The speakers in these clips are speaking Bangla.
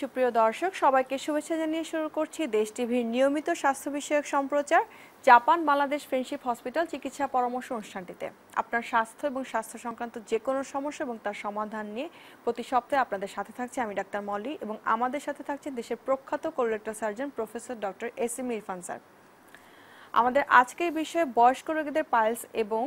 সুপ্রিয় দর্শক সবাইকে শুভেচ্ছা জানিয়ে শুরু করছি দেশ টিভির নিয়মিত স্বাস্থ্য বিষয়ক সম্প্রচার জাপান বাংলাদেশ ফ্রেন্ডশিপ হসপিটাল চিকিৎসা পরামর্শ অনুষ্ঠানটিতে আপনার স্বাস্থ্য এবং স্বাস্থ্য সংক্রান্ত যে কোনো সমস্যা এবং তার সমাধান নিয়ে প্রতি সপ্তাহে আপনাদের সাথে থাকছে আমি ডাক্তার মল্লি এবং আমাদের সাথে থাকছেন দেশের প্রখ্যাত colorectal surgeon professor doctor S M Irfan sir আমাদের আজকের বিষয়ে বয়স্ক রোগীদের পালস এবং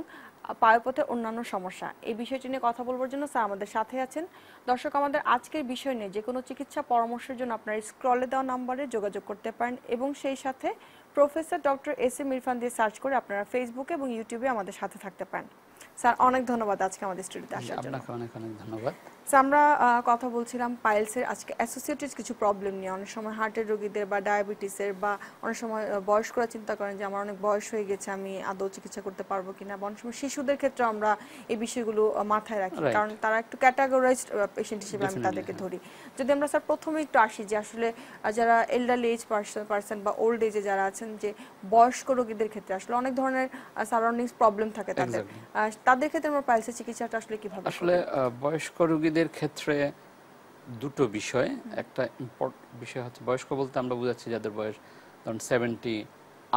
পায়ুপথে অন্যান্য সমস্যা এই বিষয়টি নিয়ে কথা বলবার জন্য স্যার আমাদের সাথে আছেন দর্শক আমাদের আজকের বিষয় নিয়ে যে কোনো চিকিৎসা পরামর্শের জন্য আপনার স্ক্রলে দেওয়া নাম্বারে যোগাযোগ করতে পারেন এবং সেই সাথে professor doctor S M Irfan দিয়ে সার্চ করে আপনারা ফেসবুকে এবং ইউটিউবে আমাদের সাথে থাকতে পারেন স্যার অনেক ধন্যবাদ আজকে আমাদের স্টুডিওতে আসার জন্য আপনাকে অনেক অনেক ধন্যবাদ আমরা কথা বলছিলাম পাইলসের আজকে অ্যাসোসিয়েটেড কিছু প্রবলেম নিয়ে অনেক সময় হার্টের রোগীদের বা ডায়াবেটিসের বা অনেক সময় বয়স্করা চিন্তা করেন যে আমার অনেক বয়স হয়ে গেছে আমি আদৌ চিকিৎসা করতে পারবো কিনা বা অনেক সময় শিশুদের ক্ষেত্রে আমরা এই বিষয়গুলো মাথায় রাখি কারণ তারা একটু ক্যাটাগরাইজড পেশেন্ট হিসেবে আমি তাদেরকে হ্যাঁ। ধরি যদি আমরা স্যার প্রথমে একটু আসি যে আসলে যারা এল্ডারলি এজ পার্সন বা ওল্ড এজে যারা আছেন যে বয়স্ক রোগীদের ক্ষেত্রে আসলে অনেক ধরনের সারাউন্ডিংস প্রবলেম থাকে তাদের তাদের ক্ষেত্রে আমরা পাইলসের চিকিৎসাটা আসলে কিভাবে আসলে বয়স্ক রোগী নারীদের ক্ষেত্রে দুটো বিষয় একটা ইম্পর্ট বিষয় হচ্ছে বয়স্ক বলতে আমরা বুঝাচ্ছি যাদের বয়স ধরুন সেভেন্টি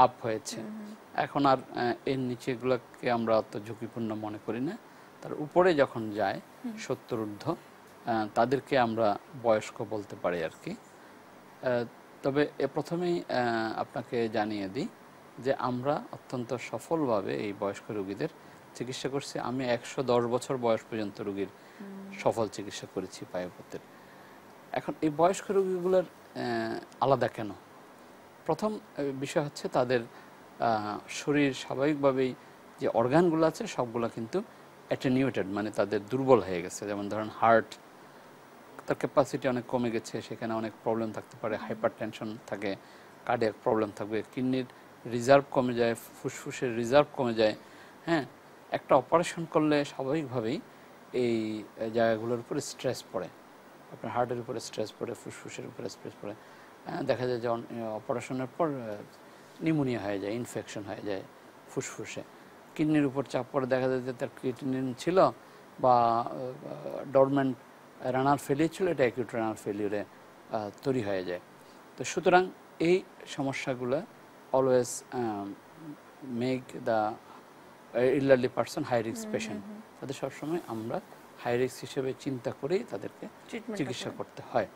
আপ হয়েছে এখন আর এর নিচেগুলোকে আমরা অত ঝুঁকিপূর্ণ মনে করি না তার উপরে যখন যায় সত্তর ঊর্ধ্ব তাদেরকে আমরা বয়স্ক বলতে পারি আর কি তবে এ প্রথমেই আপনাকে জানিয়ে দিই যে আমরা অত্যন্ত সফলভাবে এই বয়স্ক রুগীদের চিকিৎসা করছি আমি একশো বছর বয়স পর্যন্ত রুগীর সফল চিকিৎসা করেছি পায়ুপথের এখন এই বয়স্ক রোগীগুলোর আলাদা কেন প্রথম বিষয় হচ্ছে তাদের শরীর স্বাভাবিকভাবেই যে অর্গানগুলো আছে সবগুলো কিন্তু অ্যাটেনিউটেড মানে তাদের দুর্বল হয়ে গেছে যেমন ধরেন হার্ট তার ক্যাপাসিটি অনেক কমে গেছে সেখানে অনেক প্রবলেম থাকতে পারে হাইপার টেনশন থাকে কার্ডিয়াক প্রবলেম থাকবে কিডনির রিজার্ভ কমে যায় ফুসফুসের রিজার্ভ কমে যায় হ্যাঁ একটা অপারেশন করলে স্বাভাবিকভাবেই এই জায়গাগুলোর উপরে স্ট্রেস পড়ে আপনার হার্টের উপরে স্ট্রেস পড়ে ফুসফুসের উপরে স্ট্রেস পড়ে দেখা যায় যে অপারেশনের পর নিউমোনিয়া হয়ে যায় ইনফেকশন হয়ে যায় ফুসফুসে কিডনির উপর চাপ পড়ে দেখা যায় যে তার কিডনি ছিল বা ডরমেন্ট রানার ফেলিয়ে ছিল এটা অ্যাকিউট রানার ফেলিউরে তৈরি হয়ে যায় তো সুতরাং এই সমস্যাগুলো always make the elderly person high risk patient তাদের সবসময় আমরা হাই রিস্ক হিসেবে চিন্তা করেই তাদেরকে চিকিৎসা করতে হয়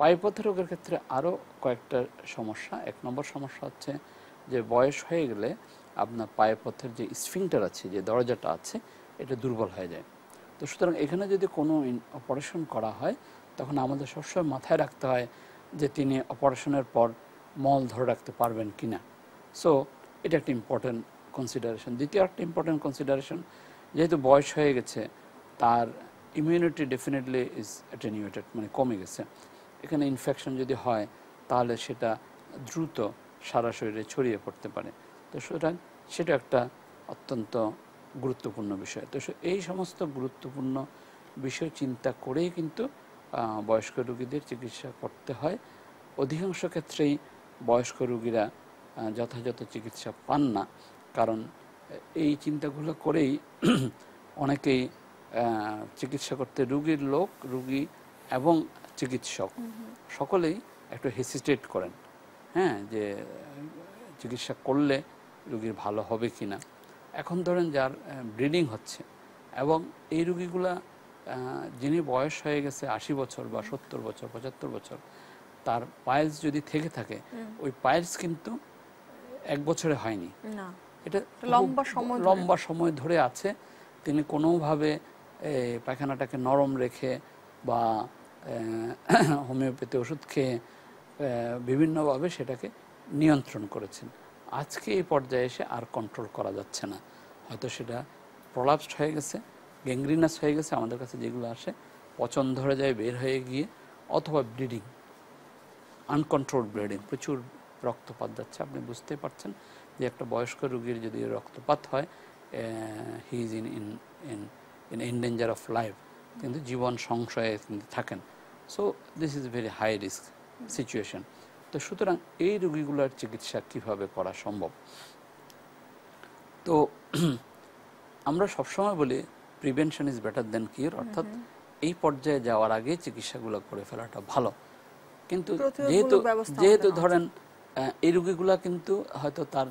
পায়ুপথের রোগের ক্ষেত্রে আরও কয়েকটা সমস্যা এক নম্বর সমস্যা হচ্ছে যে বয়স হয়ে গেলে আপনার পায়ুপথের যে স্ফিংটার আছে যে দরজাটা আছে এটা দুর্বল হয়ে যায় তো সুতরাং এখানে যদি কোনো অপারেশন করা হয় তখন আমাদের সবসময় মাথায় রাখতে হয় যে তিনি অপারেশনের পর মল ধরে রাখতে পারবেন কি না সো এটা একটা ইম্পর্ট্যান্ট কনসিডারেশন দ্বিতীয় একটা ইম্পর্ট্যান্ট কনসিডারেশন যেহেতু বয়স হয়ে গেছে তার ইমিউনিটি ডেফিনেটলি ইজ অ্যাটেনিউটেড মানে কমে গেছে এখানে ইনফেকশন যদি হয় তাহলে সেটা দ্রুত সারা শরীরে ছড়িয়ে পড়তে পারে তো সুতরাং সেটা একটা অত্যন্ত গুরুত্বপূর্ণ বিষয় তো এই সমস্ত গুরুত্বপূর্ণ বিষয় চিন্তা করেই কিন্তু বয়স্ক রুগীদের চিকিৎসা করতে হয় অধিকাংশ ক্ষেত্রেই বয়স্ক রুগীরা যথাযথ চিকিৎসা পান না কারণ এই চিন্তাগুলো করেই অনেকেই চিকিৎসা করতে রুগীর লোক রুগী এবং চিকিৎসক সকলেই একটু হেসিটেট করেন হ্যাঁ যে চিকিৎসা করলে রুগীর ভালো হবে কি না এখন ধরেন যার ব্লিডিং হচ্ছে এবং এই রুগীগুলা যিনি বয়স হয়ে গেছে আশি বছর বা সত্তর বছর পঁচাত্তর বছর তার পায়েলস যদি থেকে থাকে ওই পায়েলস কিন্তু এক বছরে হয়নি এটা লম্বা সময় লম্বা সময় ধরে আছে তিনি কোনোভাবে পায়খানাটাকে নরম রেখে বা হোমিওপ্যাথি ওষুধ খেয়ে বিভিন্নভাবে সেটাকে নিয়ন্ত্রণ করেছেন আজকে এই পর্যায়ে এসে আর কন্ট্রোল করা যাচ্ছে না হয়তো সেটা প্রলাপসড হয়ে গেছে গ্যাংগ্রিনাস হয়ে গেছে আমাদের কাছে যেগুলো আসে পচন ধরে যায় বের হয়ে গিয়ে অথবা ব্লিডিং আনকন্ট্রোল ব্লিডিং প্রচুর রক্তপাত যাচ্ছে আপনি বুঝতে পারছেন যে একটা বয়স্ক রুগীর যদি রক্তপাত হয় he is in in in in danger of life কিন্তু জীবন সংশয়ে কিন্তু থাকেন so this is very high risk situation তো সুতরাং এই রুগীগুলোর চিকিৎসা কিভাবে করা সম্ভব তো আমরা সবসময় বলি prevention is better than cure অর্থাৎ হ্যাঁ। এই পর্যায়ে যাওয়ার আগে চিকিৎসাগুলো করে ফেলাটা ভালো কিন্তু যেহেতু যেহেতু ধরেন এই রুগীগুলা কিন্তু হয়তো তার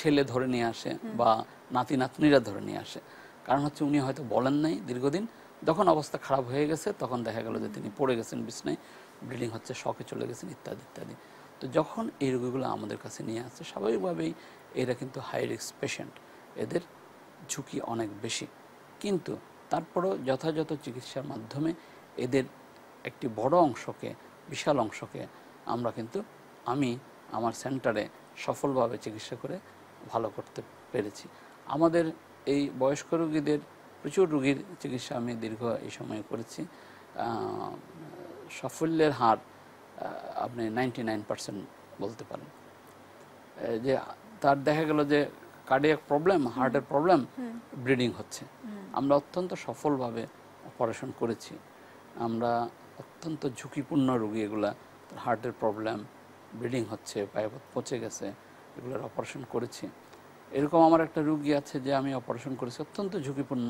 ছেলে ধরে নিয়ে আসে বা নাতি নাতনিরা ধরে নিয়ে আসে কারণ হচ্ছে উনি হয়তো বলেন নাই দীর্ঘদিন যখন অবস্থা খারাপ হয়ে গেছে তখন দেখা গেল যে তিনি পড়ে গেছেন বিছনায় ব্লিডিং হচ্ছে শখে চলে গেছেন ইত্যাদি ইত্যাদি তো যখন এই রোগীগুলো আমাদের কাছে নিয়ে আসছে স্বাভাবিকভাবেই এরা কিন্তু হাই রিক্স পেশেন্ট এদের ঝুঁকি অনেক বেশি কিন্তু তারপরেও যথাযথ চিকিৎসার মাধ্যমে এদের একটি বড় অংশকে বিশাল অংশকে আমরা কিন্তু আমি আমার সেন্টারে সফলভাবে চিকিৎসা করে ভালো করতে পেরেছি আমাদের এই বয়স্ক রুগীদের প্রচুর রুগীর চিকিৎসা আমি দীর্ঘ এই সময়ে করেছি সাফল্যের হার আপনি নাইনটি নাইন পার্সেন্ট বলতে পারেন যে তার দেখা গেল যে কার্ডিয়াক প্রবলেম হার্টের প্রবলেম ব্লিডিং হচ্ছে আমরা অত্যন্ত সফলভাবে অপারেশন করেছি আমরা অত্যন্ত ঝুঁকিপূর্ণ রুগী এগুলা হার্টের প্রবলেম ব্লিডিং হচ্ছে পায়ে পচে গেছে এগুলোর অপারেশন করেছি এরকম আমার একটা রুগী আছে যে আমি অপারেশন করেছি অত্যন্ত ঝুঁকিপূর্ণ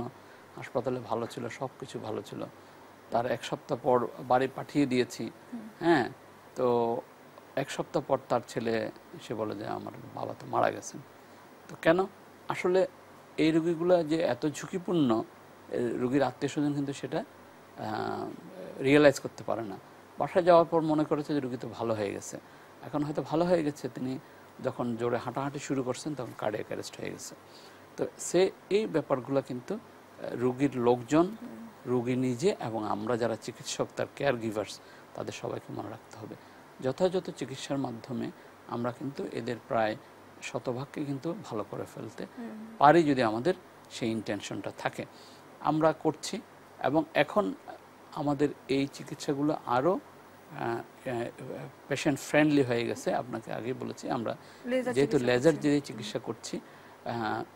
হাসপাতালে ভালো ছিল সব কিছু ভালো ছিল তার এক সপ্তাহ পর বাড়ি পাঠিয়ে দিয়েছি হ্যাঁ তো এক সপ্তাহ পর তার ছেলে সে বলে যে আমার বাবা তো মারা গেছেন তো কেন আসলে এই রুগীগুলো যে এত ঝুঁকিপূর্ণ রুগীর আত্মীয় স্বজন কিন্তু সেটা রিয়েলাইজ করতে পারে না বাসায় যাওয়ার পর মনে করেছে যে রুগী তো ভালো হয়ে গেছে এখন হয়তো ভালো হয়ে গেছে তিনি যখন জোরে হাঁটাহাঁটি শুরু করছেন তখন কার্ডিয়াক অ্যারেস্ট হয়ে গেছে তো সে এই ব্যাপারগুলো কিন্তু রুগীর লোকজন রুগী নিজে এবং আমরা যারা চিকিৎসক তার কেয়ার গিভার্স তাদের সবাইকে মনে রাখতে হবে যথাযথ চিকিৎসার মাধ্যমে আমরা কিন্তু এদের প্রায় শতভাগকে কিন্তু ভালো করে ফেলতে পারি যদি আমাদের সেই ইন্টেনশনটা থাকে আমরা করছি এবং এখন আমাদের এই চিকিৎসাগুলো আরও পেশেন্ট ফ্রেন্ডলি হয়ে গেছে আপনাকে আগে বলেছি আমরা যেহেতু লেজার দিয়ে চিকিৎসা করছি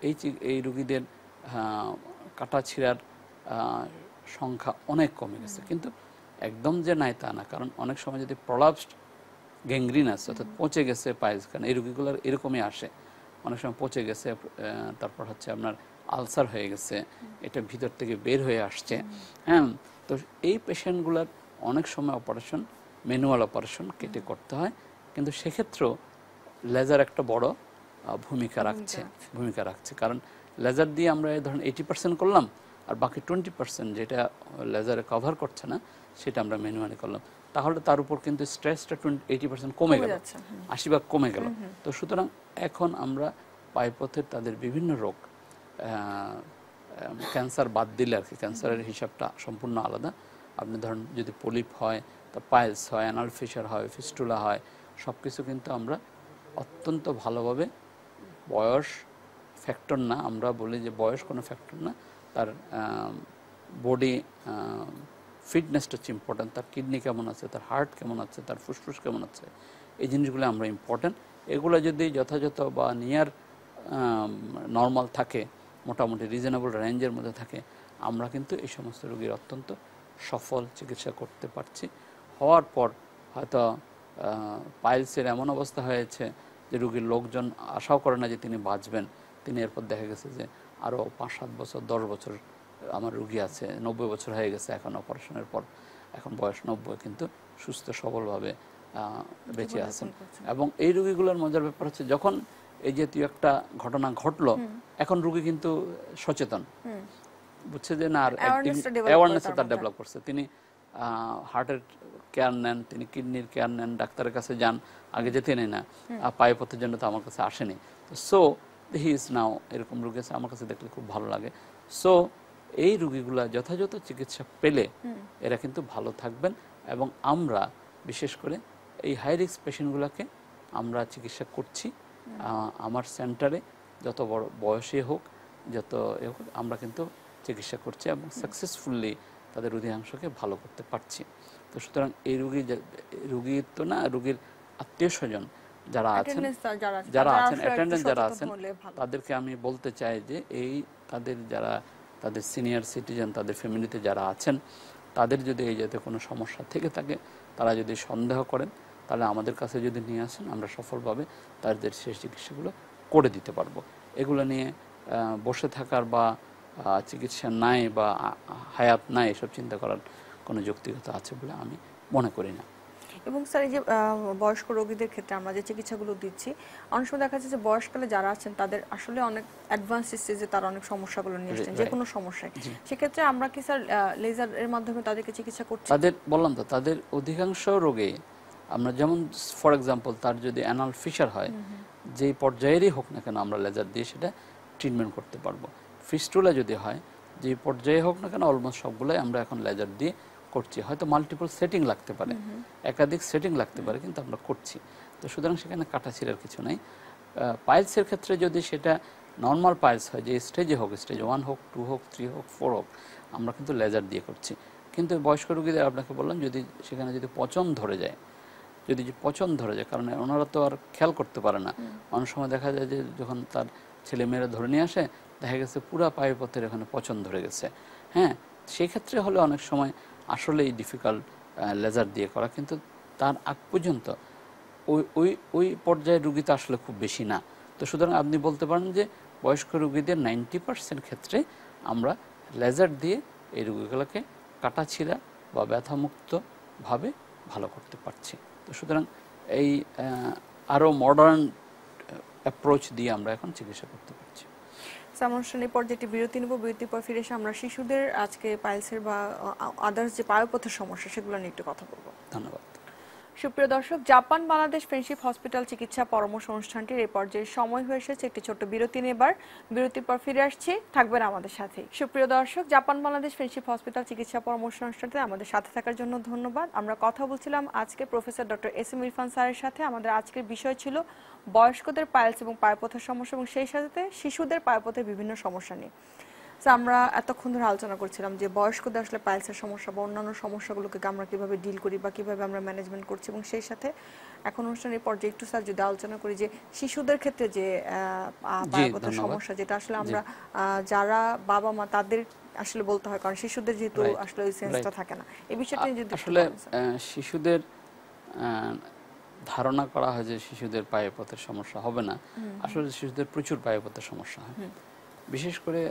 এই এই রুগীদের কাটা ছিঁড়ার সংখ্যা অনেক কমে গেছে কিন্তু একদম যে নাই তা না কারণ অনেক সময় যদি প্রলাপসড গ্যাংগ্রিন আছে অর্থাৎ পচে গেছে পায়েস পায়েসখান এই রুগীগুলো এরকমই আসে অনেক সময় পচে গেছে তারপর হচ্ছে আপনার আলসার হয়ে গেছে এটা ভিতর থেকে বের হয়ে আসছে হ্যাঁ তো এই পেশেন্টগুলোর অনেক সময় অপারেশন ম্যানুয়াল অপারেশন কেটে করতে হয় কিন্তু সেক্ষেত্রেও লেজার একটা বড় ভূমিকা রাখছে ভূমিকা রাখছে কারণ লেজার দিয়ে আমরা ধরেন এইটি পার্সেন্ট করলাম আর বাকি টোয়েন্টি পার্সেন্ট যেটা লেজারে কভার করছে না সেটা আমরা ম্যানুয়ালি করলাম তাহলে তার উপর কিন্তু স্ট্রেসটা টোয়েন্টি এইটি পার্সেন্ট কমে গেল আশি ভাগ কমে গেল তো সুতরাং এখন আমরা পাইপথের তাদের বিভিন্ন রোগ ক্যান্সার বাদ দিলে আর কি ক্যান্সারের হিসাবটা সম্পূর্ণ আলাদা আপনি ধরুন যদি পলিপ হয় তা পায়েলস হয় অ্যানাল ফিশার হয় ফিস্টুলা হয় সব কিছু কিন্তু আমরা অত্যন্ত ভালোভাবে বয়স ফ্যাক্টর না আমরা বলি যে বয়স কোনো ফ্যাক্টর না তার বডি ফিটনেসটা হচ্ছে ইম্পর্ট্যান্ট তার কিডনি কেমন আছে তার হার্ট কেমন আছে তার ফুসফুস কেমন আছে এই জিনিসগুলো আমরা ইম্পর্ট্যান্ট এগুলো যদি যথাযথ বা নিয়ার নর্মাল থাকে মোটামুটি রিজনেবল রেঞ্জের মধ্যে থাকে আমরা কিন্তু এই সমস্ত রোগীর অত্যন্ত সফল চিকিৎসা করতে পারছি হওয়ার পর হয়তো পাইলসের এমন অবস্থা হয়েছে যে রুগীর লোকজন আশাও করে না যে তিনি বাঁচবেন তিনি এরপর দেখা গেছে যে আরও পাঁচ সাত বছর দশ বছর আমার রুগী আছে নব্বই বছর হয়ে গেছে এখন অপারেশনের পর এখন বয়স নব্বই কিন্তু সুস্থ সবলভাবে বেঁচে আছেন এবং এই রুগীগুলোর মজার ব্যাপার হচ্ছে যখন এই জাতীয় একটা ঘটনা ঘটলো এখন রুগী কিন্তু সচেতন বুঝছে যে না আর অ্যাওয়ারনেস তার ডেভেলপ করছে তিনি হার্টের কেয়ার নেন তিনি কিডনির কেয়ার নেন ডাক্তারের কাছে যান আগে যেতে নেই না আর পায়ে পথের জন্য তো আমার কাছে আসেনি সো হি ইজ নাও এরকম রুগী আছে আমার কাছে দেখলে খুব ভালো লাগে সো এই রুগীগুলো যথাযথ চিকিৎসা পেলে এরা কিন্তু ভালো থাকবেন এবং আমরা বিশেষ করে এই হাই রিস্ক পেশেন্টগুলোকে আমরা চিকিৎসা করছি আমার সেন্টারে যত বড় বয়সে হোক যত হোক আমরা কিন্তু চিকিৎসা করছি এবং সাকসেসফুললি তাদের অধিকাংশকে ভালো করতে পারছি তো সুতরাং এই রুগী রুগীর তো না রুগীর আত্মীয় স্বজন যারা আছেন যারা আছেন অ্যাটেন্ডেন্ট যারা আছেন তাদেরকে আমি বলতে চাই যে এই তাদের যারা তাদের সিনিয়র সিটিজেন তাদের ফ্যামিলিতে যারা আছেন তাদের যদি এই যাতে কোনো সমস্যা থেকে থাকে তারা যদি সন্দেহ করেন তাহলে আমাদের কাছে যদি নিয়ে আসেন আমরা সফলভাবে তাদের সেই চিকিৎসাগুলো করে দিতে পারবো এগুলো নিয়ে বসে থাকার বা চিকিৎসা নাই বা হায়াত নাই এসব চিন্তা করার কোনো যৌক্তিকতা আছে বলে আমি মনে করি না এবং স্যার এই যে বয়স্ক রোগীদের ক্ষেত্রে আমরা যে চিকিৎসাগুলো দিচ্ছি অনেক সময় দেখা যাচ্ছে যে বয়সকালে যারা আছেন তাদের আসলে অনেক অ্যাডভান্স স্টেজে তারা অনেক সমস্যাগুলো নিয়ে আসছেন যে কোনো সমস্যায় সেক্ষেত্রে আমরা কি স্যার লেজার এর মাধ্যমে তাদেরকে চিকিৎসা করছি তাদের বললাম তো তাদের অধিকাংশ রোগে আমরা যেমন ফর এক্সাম্পল তার যদি অ্যানাল ফিশার হয় যেই পর্যায়েরই হোক না কেন আমরা লেজার দিয়ে সেটা ট্রিটমেন্ট করতে পারবো ফিস্টুলা যদি হয় যে পর্যায়ে হোক না কেন অলমোস্ট সবগুলোই আমরা এখন লেজার দিয়ে করছি হয়তো মাল্টিপল সেটিং লাগতে পারে একাধিক সেটিং লাগতে পারে কিন্তু আমরা করছি তো সুতরাং সেখানে কাটাছিরার কিছু নাই পাইলসের ক্ষেত্রে যদি সেটা নর্মাল পাইলস হয় যে স্টেজে হোক স্টেজ ওয়ান হোক টু হোক থ্রি হোক ফোর হোক আমরা কিন্তু লেজার দিয়ে করছি কিন্তু বয়স্ক রোগীদের আপনাকে বললাম যদি সেখানে যদি পচন ধরে যায় যদি পচন ধরে যায় কারণ ওনারা তো আর খেয়াল করতে পারে না অনেক সময় দেখা যায় যে যখন তার ছেলেমেয়েরা ধরে নিয়ে আসে দেখা গেছে পুরা পায়ের পথের এখানে পচন ধরে গেছে হ্যাঁ সেক্ষেত্রে হলে অনেক সময় আসলেই ডিফিকাল্ট লেজার দিয়ে করা কিন্তু তার আগ পর্যন্ত ওই ওই ওই পর্যায়ে তো আসলে খুব বেশি না তো সুতরাং আপনি বলতে পারেন যে বয়স্ক রুগীদের নাইনটি পার্সেন্ট ক্ষেত্রে আমরা লেজার দিয়ে এই রুগীগুলোকে কাটাছিরা বা ব্যথামুক্তভাবে ভালো করতে পারছি তো সুতরাং এই আরও মডার্ন অ্যাপ্রোচ দিয়ে আমরা এখন চিকিৎসা করতে পারছি সামনুষ্ঠানের পর যেটি বিরতি নেব বিরতির পর ফিরে এসে আমরা শিশুদের আজকে পাইলসের বা আদার্স যে পায়োপথের সমস্যা সেগুলো নিয়ে একটু কথা বলবো ধন্যবাদ সুপ্রিয় দর্শক জাপান বাংলাদেশ ফ্রেন্ডশিপ হসপিটাল চিকিৎসা পরামর্শ অনুষ্ঠানটির এই পর্যায়ে সময় হয়ে এসেছে একটি ছোট্ট বিরতি নেবার বিরতির পর ফিরে আসছি থাকবেন আমাদের সাথে সুপ্রিয় দর্শক জাপান বাংলাদেশ ফ্রেন্ডশিপ হসপিটাল চিকিৎসা পরামর্শ অনুষ্ঠানটি আমাদের সাথে থাকার জন্য ধন্যবাদ আমরা কথা বলছিলাম আজকে professor doctor S M Irfan স্যারের সাথে আমাদের আজকের বিষয় ছিল বয়স্কদের পাইলস এবং পায়পথের সমস্যা এবং সেই সাথে শিশুদের পায়পথের বিভিন্ন সমস্যা নিয়ে তো আমরা এতক্ষণ ধরে আলোচনা করছিলাম যে বয়স্কদের আসলে পাইলসের সমস্যা বা অন্যান্য সমস্যাগুলোকে আমরা কীভাবে ডিল করি বা কীভাবে আমরা ম্যানেজমেন্ট করছি এবং সেই সাথে এখন অনুষ্ঠানের পর্যায়ে একটু স্যার যদি আলোচনা করি যে শিশুদের ক্ষেত্রে যে পায়পথের সমস্যা যেটা আসলে আমরা যারা বাবা মা তাদের আসলে বলতে হয় কারণ শিশুদের যেহেতু আসলে ওই সেন্সটা থাকে না এই বিষয়টা যদি আসলে শিশুদের ধারণা করা হয় যে শিশুদের পায়ে পথের সমস্যা হবে না আসলে শিশুদের প্রচুর পায়ে পথের সমস্যা হয় বিশেষ করে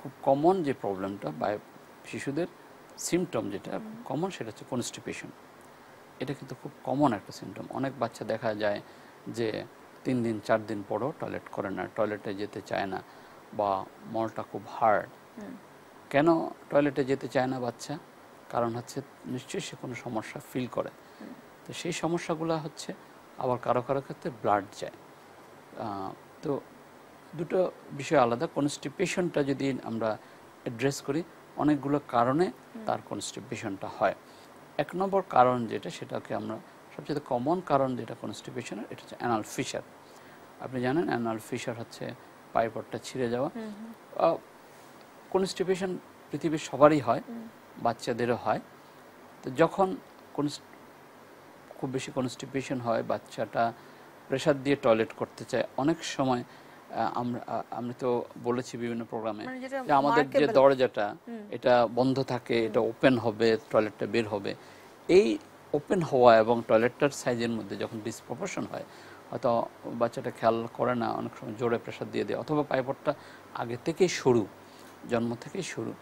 খুব কমন যে প্রবলেমটা বা শিশুদের সিমটম যেটা কমন সেটা হচ্ছে কনস্টিপেশন এটা কিন্তু খুব কমন একটা সিমটম অনেক বাচ্চা দেখা যায় যে তিন দিন চার দিন পরও টয়লেট করে না টয়লেটে যেতে চায় না বা মলটা খুব হার্ড কেন টয়লেটে যেতে চায় না বাচ্চা কারণ হচ্ছে নিশ্চয়ই সে কোনো সমস্যা ফিল করে তো সেই সমস্যাগুলো হচ্ছে আবার কারো কারো ক্ষেত্রে ব্লাড যায় তো দুটো বিষয় আলাদা কনস্টিপেশনটা যদি আমরা অ্যাড্রেস করি অনেকগুলো কারণে তার কনস্টিপেশনটা হয় এক নম্বর কারণ যেটা সেটাকে আমরা সবচেয়ে কমন কারণ যেটা কনস্টিপেশনের এটা হচ্ছে অ্যানাল ফিশার আপনি জানেন অ্যানাল ফিশার হচ্ছে পাইপটটা ছিঁড়ে যাওয়া কনস্টিপেশন পৃথিবীর সবারই হয় বাচ্চাদেরও হয় তো যখন খুব বেশি কনস্টিপেশন হয় বাচ্চাটা প্রেশার দিয়ে টয়লেট করতে চায় অনেক সময় আমরা আমি তো বলেছি বিভিন্ন প্রোগ্রামে মানে যে আমাদের যে দরজাটা এটা বন্ধ থাকে এটা ওপেন হবে টয়লেটটা বের হবে এই ওপেন হওয়া এবং টয়লেটটার সাইজের মধ্যে যখন ডিসপ্রপোর্শন হয় হয়তো বাচ্চাটা খেয়াল করে না অনেক সময় জোরে প্রেশার দিয়ে দেয় অথবা পাইপটটা আগে থেকেই শুরু জন্ম থেকেই শুরু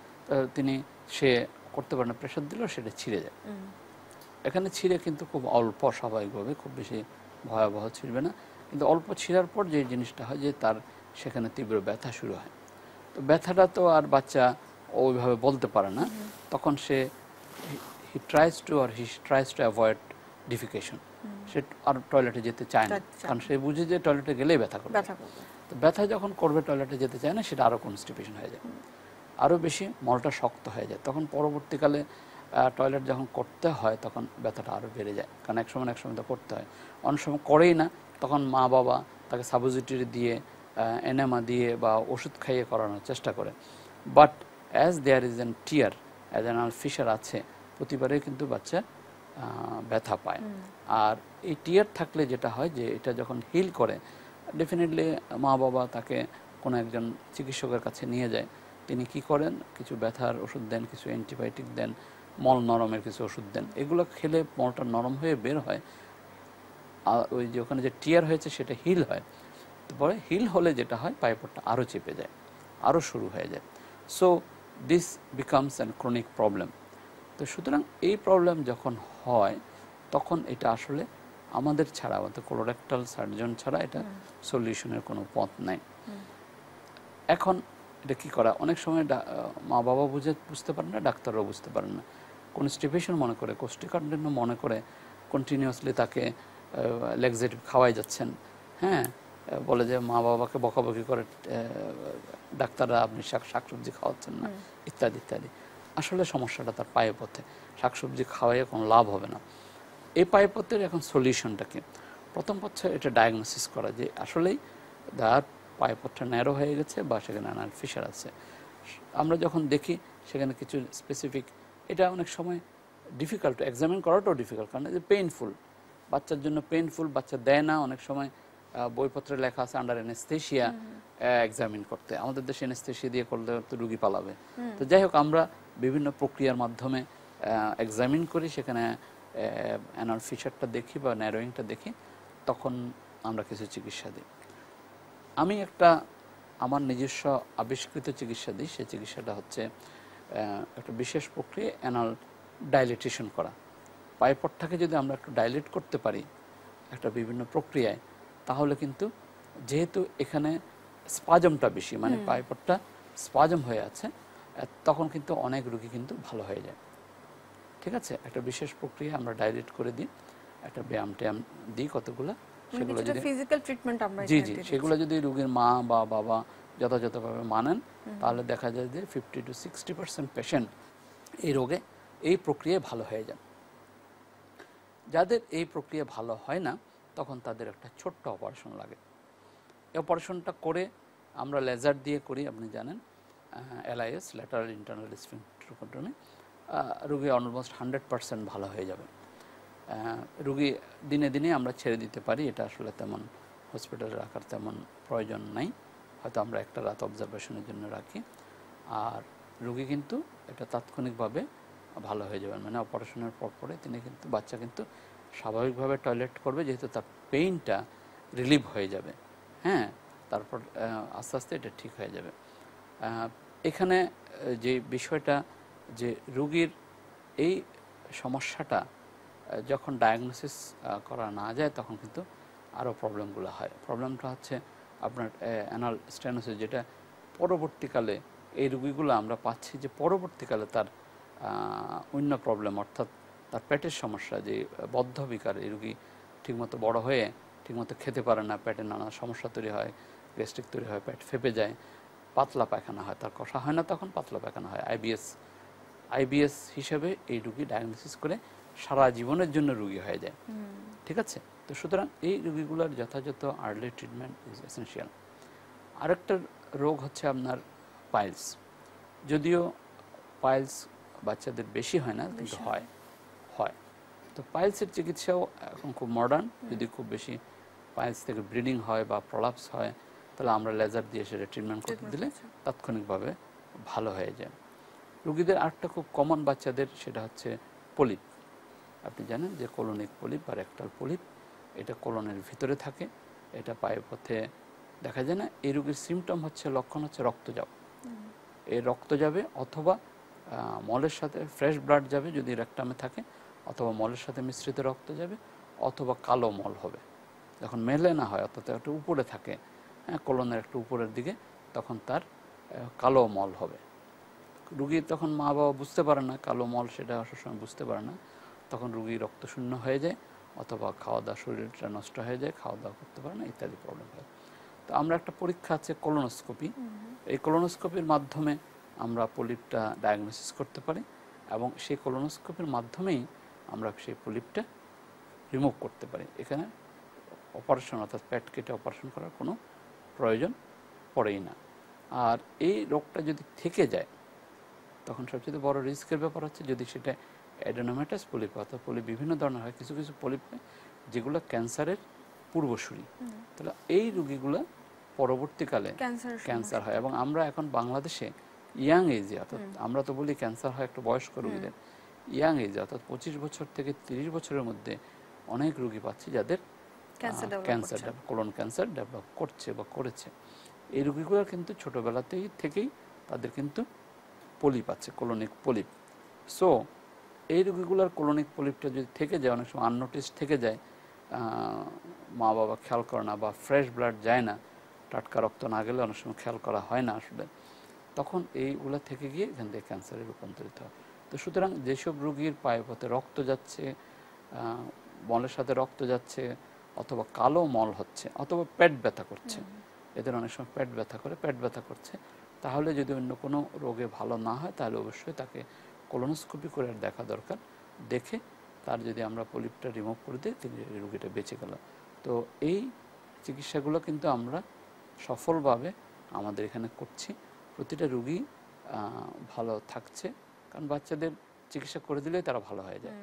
তিনি সে করতে পারে না প্রেশার দিলেও সেটা ছিঁড়ে যায় এখানে ছিঁড়ে কিন্তু খুব অল্প স্বাভাবিকভাবে খুব বেশি ভয়াবহ ছিঁড়বে না কিন্তু অল্প ছিঁড়ার পর যে জিনিসটা হয় যে তার সেখানে তীব্র ব্যথা শুরু হয় তো ব্যথাটা তো আর বাচ্চা ওইভাবে বলতে পারে না তখন সে হি ট্রাইস টু আর he tries to avoid defecation সে আর টয়লেটে যেতে চায় না আচ্ছা। কারণ সে বুঝে যে টয়লেটে গেলেই ব্যথা করবে তো ব্যথা যখন করবে টয়লেটে যেতে চায় না সেটা আরও কনস্টিপেশন হয়ে যায় আরও বেশি মলটা শক্ত হয়ে যায় তখন পরবর্তীকালে টয়লেট যখন করতে হয় তখন ব্যথাটা আরও বেড়ে যায় কারণ এক সময় এক সময় তো করতে হয় অনেক সময় করেই না তখন মা বাবা তাকে সাবজিটরি দিয়ে এনেমা দিয়ে বা ওষুধ খাইয়ে করানোর চেষ্টা করে but as there is an tear as an anal fissure আছে প্রতিবারে কিন্তু বাচ্চা ব্যথা পায় আর এই টিয়ার থাকলে যেটা হয় যে এটা যখন হিল করে ডেফিনেটলি মা বাবা তাকে কোনো একজন চিকিৎসকের কাছে নিয়ে যায় তিনি কি করেন কিছু ব্যথার ওষুধ দেন কিছু অ্যান্টিবায়োটিক দেন মল নরমের কিছু ওষুধ দেন এগুলো খেলে মলটা নরম হয়ে বের হয় আর ওই যে ওখানে যে টিয়ার হয়েছে সেটা হিল হয় তারপরে হিল হলে যেটা হয় পাইপটটা আরও চেপে যায় আরও শুরু হয়ে যায় so this becomes an chronic problem তো সুতরাং এই প্রবলেম যখন হয় তখন এটা আসলে আমাদের ছাড়া অর্থাৎ কোলোরেক্টাল সার্জন ছাড়া এটা সলিউশনের কোনো পথ নাই এখন এটা কি করা অনেক সময় মা বাবা বুঝে বুঝতে পারেন না ডাক্তাররাও বুঝতে পারেন না কনস্টিপেশন মনে করে কোষ্ঠীকাঠিন্য মনে করে কন্টিনিউয়াসলি তাকে লেগজেটিভ খাওয়াই যাচ্ছেন হ্যাঁ বলে যে মা বাবাকে বকাবকি করে ডাক্তাররা আপনি শাক শাকসবজি খাওয়াচ্ছেন না ইত্যাদি ইত্যাদি আসলে সমস্যাটা তার পায়ে পথে শাকসবজি খাওয়াই কোনো লাভ হবে না এই পায়ে পথের এখন সলিউশনটা কি প্রথম পথে এটা ডায়াগনোসিস করা যে আসলেই তার পায়ে পথটা ন্যারো হয়ে গেছে বা সেখানে নানান ফিশার আছে আমরা যখন দেখি সেখানে কিছু স্পেসিফিক এটা অনেক সময় ডিফিকাল্ট এক্সামিন করাটাও ডিফিকাল্ট কারণ যে পেইনফুল বাচ্চার জন্য পেইনফুল বাচ্চা দেয় না অনেক সময় বইপত্রে লেখা আছে আন্ডার এনেস্থেশিয়া এক্সামিন করতে আমাদের দেশে এনেস্থেশিয়া দিয়ে করলে তো রুগী পালাবে তো যাই হোক আমরা বিভিন্ন প্রক্রিয়ার মাধ্যমে এক্সামিন করি সেখানে অ্যানাল ফিচারটা দেখি বা ন্যারোয়িংটা দেখি তখন আমরা কিছু চিকিৎসা দিই আমি একটা আমার নিজস্ব আবিষ্কৃত চিকিৎসা দিই সে চিকিৎসাটা হচ্ছে একটা বিশেষ প্রক্রিয়া অ্যানাল ডাইলেটেশন করা পাইপটটাকে যদি আমরা একটু ডাইলেট করতে পারি একটা বিভিন্ন প্রক্রিয়ায় তাহলে কিন্তু যেহেতু এখানে স্পাজমটা বেশি মানে পাইপটটা স্পাজম হয়ে আছে তখন কিন্তু অনেক রুগী কিন্তু ভালো হয়ে যায় ঠিক আছে একটা বিশেষ প্রক্রিয়া আমরা ডাইলেট করে দিই একটা ব্যায়াম ট্যাম দিই কতগুলো মানে সেগুলো যদি ফিজিক্যাল ট্রিটমেন্ট আমরা জি জি সেগুলো যদি রুগীর মা বা বাবা যথাযথভাবে মানেন তাহলে দেখা যায় যে fifty to sixty percent patient এই রোগে এই প্রক্রিয়ায় ভালো হয়ে যান যাদের এই প্রক্রিয়া ভালো হয় না তখন তাদের একটা ছোট্ট অপারেশন লাগে এই অপারেশনটা করে আমরা লেজার দিয়ে করি আপনি জানেন এলআইএস ল্যাটারাল ইন্টারনাল স্পিনট্রোকটমি রুগী অলমোস্ট হান্ড্রেড পারসেন্ট ভালো হয়ে যাবে রুগী দিনে দিনে আমরা ছেড়ে দিতে পারি এটা আসলে তেমন হসপিটালে রাখার তেমন প্রয়োজন নাই হয়তো আমরা একটা রাত অবজারভেশনের জন্য রাখি আর রুগী কিন্তু এটা তাৎক্ষণিকভাবে ভালো হয়ে যাবেন মানে অপারেশনের পর পরে তিনি কিন্তু বাচ্চা কিন্তু স্বাভাবিকভাবে টয়লেট করবে যেহেতু তার পেইনটা রিলিভ হয়ে যাবে হ্যাঁ তারপর আস্তে আস্তে এটা ঠিক হয়ে যাবে এখানে যে বিষয়টা যে রুগীর এই সমস্যাটা যখন ডায়াগনোসিস করা না যায় তখন কিন্তু আরও প্রবলেমগুলো হয় প্রবলেমটা হচ্ছে আপনার অ্যানাল স্ট্যানোসিস যেটা পরবর্তীকালে এই রুগীগুলো আমরা পাচ্ছি যে পরবর্তীকালে তার অন্য প্রবলেম অর্থাৎ তার পেটের সমস্যা যে বদ্ধ বিকার এই রুগী ঠিকমতো বড় হয়ে ঠিকমতো খেতে পারে না পেটে নানা সমস্যা তৈরি হয় গ্যাস্ট্রিক তৈরি হয় পেট ফেপে যায় পাতলা পায়খানা হয় তার কষা হয় না তখন পাতলা পায়খানা হয় আইবিএস আইবিএস হিসেবে এই রুগী ডায়াগনোসিস করে সারা জীবনের জন্য রুগী হয়ে যায় ঠিক আছে তো সুতরাং এই রোগীগুলোর যথাযথ আর্লি ট্রিটমেন্ট ইজ এসেন্সিয়াল আরেকটা রোগ হচ্ছে আপনার পাইলস যদিও পাইলস বাচ্চাদের বেশি হয় না কিন্তু হয় হয় তো পাইলসের চিকিৎসাও এখন খুব মডার্ন যদি খুব বেশি পাইলস থেকে ব্লিডিং হয় বা প্রলাপস হয় তাহলে আমরা লেজার দিয়ে সেটা ট্রিটমেন্ট করতে দিলে তাৎক্ষণিকভাবে ভালো হয়ে যায় রুগীদের আরেকটা খুব কমন বাচ্চাদের সেটা হচ্ছে পলিপ আপনি জানেন যে কলোনিক পলিপ আর একটাল পলিপ এটা কলনের ভিতরে থাকে এটা পায়ে পথে দেখা যায় না এই রোগের সিমটম হচ্ছে লক্ষণ হচ্ছে রক্ত যাওয়া এই রক্ত যাবে অথবা মলের সাথে ফ্রেশ ব্লাড যাবে যদি রেক্টামে থাকে অথবা মলের সাথে মিশ্রিত রক্ত যাবে অথবা কালো মল হবে যখন মেলে না হয় অর্থাৎ একটু উপরে থাকে হ্যাঁ কলনের একটু উপরের দিকে তখন তার কালো মল হবে রুগী তখন মা বাবা বুঝতে পারে না কালো মল সেটা সবসময় বুঝতে পারে না তখন রুগী রক্তশূন্য হয়ে যায় অথবা খাওয়া দাওয়া শরীরটা নষ্ট হয়ে যায় খাওয়া দাওয়া করতে পারে না ইত্যাদি প্রবলেম হয় তো আমরা একটা পরীক্ষা আছে কলোনোস্কোপি এই কলোনোস্কোপির মাধ্যমে আমরা পলিপটা ডায়াগনোসিস করতে পারি এবং সেই কলোনোস্কোপির মাধ্যমেই আমরা সেই পলিপটা রিমুভ করতে পারি এখানে অপারেশন অর্থাৎ প্যাট কেটে অপারেশন করার কোনো প্রয়োজন পড়েই না আর এই রোগটা যদি থেকে যায় তখন সবচেয়ে বড় রিস্কের ব্যাপার হচ্ছে যদি সেটা অ্যাডোনোমাটাস পলিপ অর্থাৎ পলিপ বিভিন্ন ধরনের হয় কিছু কিছু পলিপ যেগুলো ক্যান্সারের পূর্বসূরি তাহলে এই রুগীগুলো পরবর্তীকালে ক্যান্সার হয় এবং আমরা এখন বাংলাদেশে ইয়াং এজে অর্থাৎ আমরা তো বলি ক্যান্সার হয় একটা বয়স্ক রুগীদের ইয়াং এজে অর্থাৎ পঁচিশ বছর থেকে তিরিশ বছরের মধ্যে অনেক রুগী পাচ্ছি যাদের ক্যান্সার কোলন ক্যান্সার ডেভেলপ করছে বা করেছে এই রুগীগুলো কিন্তু ছোটোবেলাতেই থেকেই তাদের কিন্তু পলিপ আছে কোলনিক পলিপ সো এই রোগীগুলোর কলোনিক পলিপটা যদি থেকে যায় অনেক সময় আননোটিস থেকে যায় মা বাবা খেয়াল করে না বা ফ্রেশ ব্লাড যায় না টাটকা রক্ত না গেলে অনেক সময় খেয়াল করা হয় না আসলে তখন এইগুলো থেকে গিয়ে এখান থেকে ক্যান্সারে রূপান্তরিত হয় তো সুতরাং যেসব রোগীর পায়ে পথে রক্ত যাচ্ছে মলের সাথে রক্ত যাচ্ছে অথবা কালো মল হচ্ছে অথবা পেট ব্যথা করছে এদের অনেক সময় পেট ব্যথা করে পেট ব্যথা করছে তাহলে যদি অন্য কোনো রোগে ভালো না হয় তাহলে অবশ্যই তাকে কোলোনোস্কোপি করে দেখা দরকার দেখে তার যদি আমরা পলিপটা রিমুভ করে দিই তিনি রুগীটা বেঁচে গেল তো এই চিকিৎসাগুলো কিন্তু আমরা সফলভাবে আমাদের এখানে করছি প্রতিটা রুগী ভালো থাকছে কারণ বাচ্চাদের চিকিৎসা করে দিলে তারা ভালো হয়ে যায়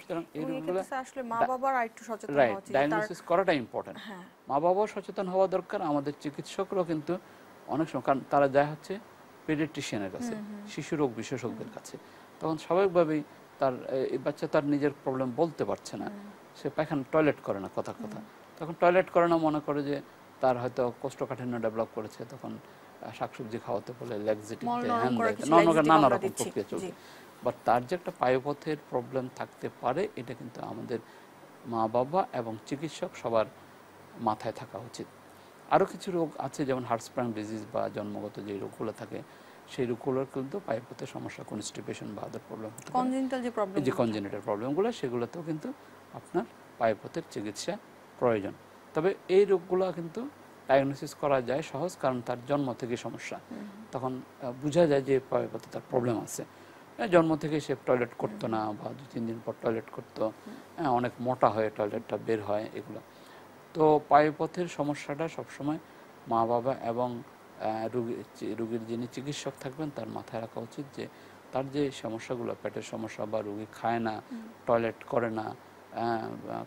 সুতরাং এই রোগগুলো আসলে মা বাবার একটু সচেতন হওয়া উচিত ডায়াগনোসিস করাটা ইম্পর্টেন্ট মা বাবা সচেতন হওয়া দরকার আমাদের চিকিৎসকরাও কিন্তু অনেক সময় কারণ তারা যায় হচ্ছে পেডিয়াট্রিশিয়ানের কাছে শিশু রোগ বিশেষজ্ঞের কাছে তখন স্বাভাবিকভাবেই তার এই বাচ্চা তার নিজের প্রবলেম বলতে পারছে না সে পায়খানা টয়লেট করে না কথা কথা তখন টয়লেট করে না মনে করে যে তার হয়তো কোষ্ঠকাঠিন্য ডেভেলপ করেছে তখন শাকসবজি খাওয়াতে বলে নানা রকম প্রক্রিয়া চলছে বাট তার যে একটা পায়ুপথের প্রবলেম থাকতে পারে এটা কিন্তু আমাদের মা বাবা এবং চিকিৎসক সবার মাথায় থাকা উচিত আরও কিছু রোগ আছে যেমন হার্টস্প্রাং ডিজিজ বা জন্মগত যে রোগগুলো থাকে সেই রোগগুলোর কিন্তু পাইপথে সমস্যা কনস্টিপেশন বা আদার প্রবলেম কনজেনিটাল যে প্রবলেম যে কনজেনিটাল প্রবলেমগুলো সেগুলোতেও কিন্তু আপনার পথের চিকিৎসা প্রয়োজন তবে এই রোগগুলো কিন্তু ডায়াগনোসিস করা যায় সহজ কারণ তার জন্ম থেকে সমস্যা তখন বোঝা যায় যে পথে তার প্রবলেম আছে হ্যাঁ, জন্ম থেকে সে টয়লেট করতো না বা দু তিন দিন পর টয়লেট করতো হ্যাঁ, অনেক মোটা হয়ে টয়লেটটা বের হয় এগুলো তো পায়ুপথের সমস্যাটা সবসময় মা বাবা এবং রুগী রুগীর যিনি চিকিৎসক থাকবেন তার মাথায় রাখা উচিত যে তার যে সমস্যাগুলো পেটের সমস্যা বা রুগী খায় না টয়লেট করে না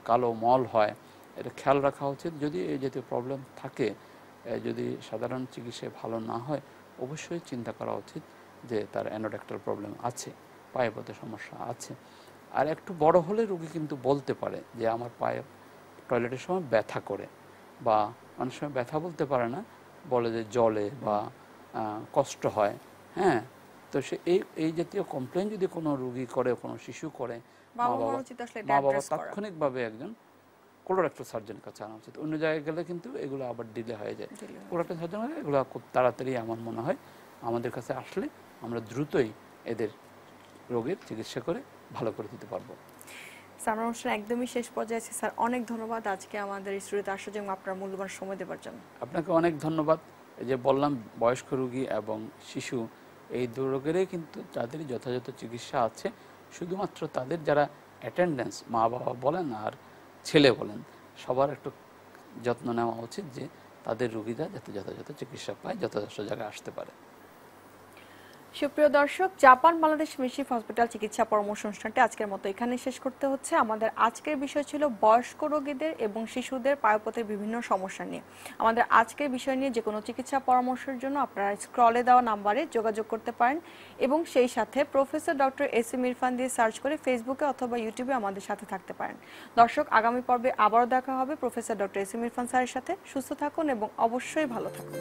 কালো মল হয় এটা খেয়াল রাখা উচিত যদি এই জাতীয় প্রবলেম থাকে যদি সাধারণ চিকিৎসায় ভালো না হয় অবশ্যই চিন্তা করা উচিত যে তার অ্যানোডাক্টাল প্রবলেম আছে পায়ে পথে সমস্যা আছে আর একটু বড় হলে রুগী কিন্তু বলতে পারে যে আমার পায়ে টয়লেটের সময় ব্যথা করে বা অনেক সময় ব্যথা বলতে পারে না বলে যে জলে বা কষ্ট হয় হ্যাঁ তো সে এই এই জাতীয় কমপ্লেন যদি কোনো রুগী করে কোনো শিশু করে মা বাবা তাৎক্ষণিকভাবে একজন কোলোরেক্টাল সার্জন কাছে আনা উচিত অন্য জায়গায় গেলে কিন্তু এগুলো আবার ডিলে হয়ে যায় কোলোরেক্টাল সার্জন এগুলো খুব তাড়াতাড়ি আমার মনে হয় আমাদের কাছে আসলে আমরা দ্রুতই এদের রোগের চিকিৎসা করে ভালো করে দিতে পারবো স্যার আমার অনুষ্ঠান একদমই শেষ পর্যায়ে আছে স্যার অনেক ধন্যবাদ আজকে আমাদের স্টুডিওতে আসার জন্য আপনার মূল্যবান সময় দেবার জন্য আপনাকে অনেক ধন্যবাদ যে বললাম বয়স্ক রুগী এবং শিশু এই দু রোগেরই কিন্তু তাদের যথাযথ চিকিৎসা আছে শুধুমাত্র তাদের যারা অ্যাটেন্ডেন্স মা বাবা বলেন আর ছেলে বলেন সবার একটু যত্ন নেওয়া উচিত যে তাদের রুগীরা যাতে যথাযথ চিকিৎসা পায় যথাযথ জায়গায় আসতে পারে সুপ্রিয় দর্শক জাপান বাংলাদেশ মিশিফ হসপিটাল চিকিৎসা পরামর্শ অনুষ্ঠানটি আজকের মতো এখানে শেষ করতে হচ্ছে আমাদের আজকের বিষয় ছিল বয়স্ক রোগীদের এবং শিশুদের পায়ুপথের বিভিন্ন সমস্যা নিয়ে আমাদের আজকের বিষয় নিয়ে যে কোনো চিকিৎসা পরামর্শের জন্য আপনারা স্ক্রলে দেওয়া নাম্বারে যোগাযোগ করতে পারেন এবং সেই সাথে professor doctor S M Irfan দিয়ে সার্চ করে ফেসবুকে অথবা ইউটিউবে আমাদের সাথে থাকতে পারেন দর্শক আগামী পর্বে আবারও দেখা হবে professor doctor S M Irfan স্যারের সাথে সুস্থ থাকুন এবং অবশ্যই ভালো থাকুন